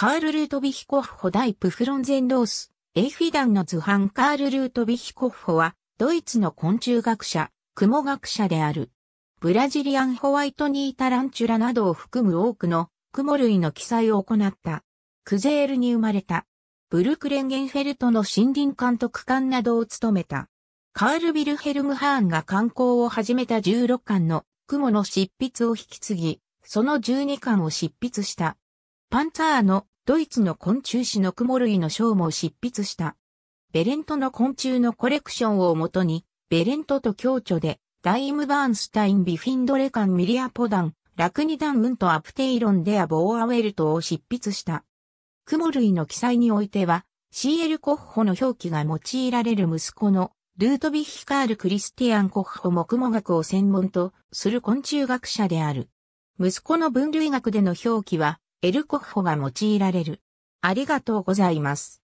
カール・ルートヴィヒコッホ・ダイプ・フロンゼンロース、エイフィダンの図版カール・ルートヴィヒコッホは、ドイツの昆虫学者、雲学者である。ブラジリアンホワイトニータランチュラなどを含む多くの雲類の記載を行った。クゼールに生まれた。ブルクレンゲンフェルトの森林監督官などを務めた。カール・ビルヘルム・ハーンが観光を始めた16巻の雲の執筆を引き継ぎ、その12巻を執筆した。パンツァーのドイツの昆虫誌のクモ類の章も執筆した。ベレントの昆虫のコレクションをもとに、ベレントと共著で、ダイムバーンスタインビフィンドレカンミリアポダン、ラクニダンウンとアプテイロンデアボーアウェルトを執筆した。クモ類の記載においては、CL コッホの表記が用いられる息子のルートビヒカール・クリスティアン・コッホもクモ学を専門とする昆虫学者である。息子の分類学での表記は、エルコッホが用いられる。ありがとうございます。